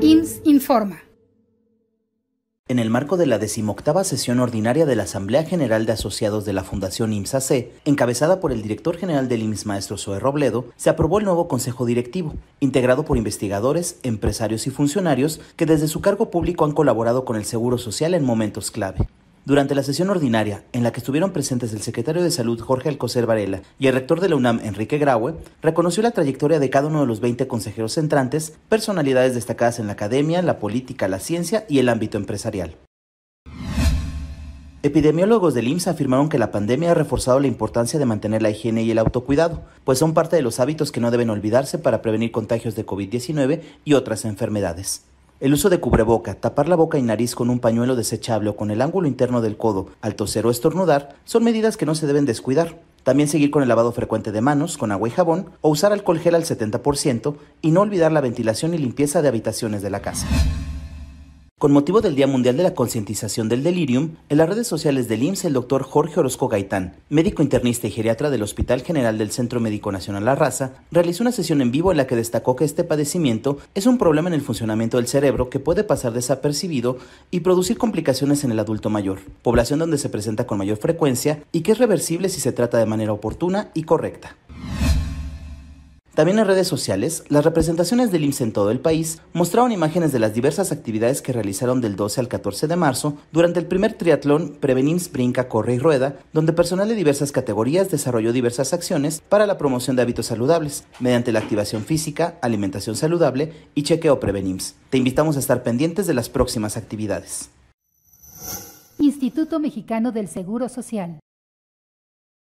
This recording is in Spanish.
IMSS informa. En el marco de la decimoctava sesión ordinaria de la Asamblea General de Asociados de la Fundación IMSAC, encabezada por el director general del IMSS Maestro Zoe Robledo, se aprobó el nuevo Consejo Directivo, integrado por investigadores, empresarios y funcionarios que desde su cargo público han colaborado con el Seguro Social en momentos clave. Durante la sesión ordinaria, en la que estuvieron presentes el secretario de Salud Jorge Alcocer Varela y el rector de la UNAM Enrique Graue, reconoció la trayectoria de cada uno de los 20 consejeros entrantes, personalidades destacadas en la academia, la política, la ciencia y el ámbito empresarial. Epidemiólogos del IMSS afirmaron que la pandemia ha reforzado la importancia de mantener la higiene y el autocuidado, pues son parte de los hábitos que no deben olvidarse para prevenir contagios de COVID-19 y otras enfermedades. El uso de cubreboca, tapar la boca y nariz con un pañuelo desechable o con el ángulo interno del codo al toser o estornudar son medidas que no se deben descuidar. También seguir con el lavado frecuente de manos con agua y jabón o usar alcohol gel al 70% y no olvidar la ventilación y limpieza de habitaciones de la casa. Con motivo del Día Mundial de la Concientización del Delirium, en las redes sociales del IMSS, el doctor Jorge Orozco Gaitán, médico internista y geriatra del Hospital General del Centro Médico Nacional La Raza, realizó una sesión en vivo en la que destacó que este padecimiento es un problema en el funcionamiento del cerebro que puede pasar desapercibido y producir complicaciones en el adulto mayor, población donde se presenta con mayor frecuencia y que es reversible si se trata de manera oportuna y correcta. También en redes sociales, las representaciones del IMSS en todo el país mostraron imágenes de las diversas actividades que realizaron del 12 al 14 de marzo durante el primer triatlón Prevenims Brinca, Corre y Rueda, donde personal de diversas categorías desarrolló diversas acciones para la promoción de hábitos saludables, mediante la activación física, alimentación saludable y chequeo Prevenims. Te invitamos a estar pendientes de las próximas actividades. Instituto Mexicano del Seguro Social.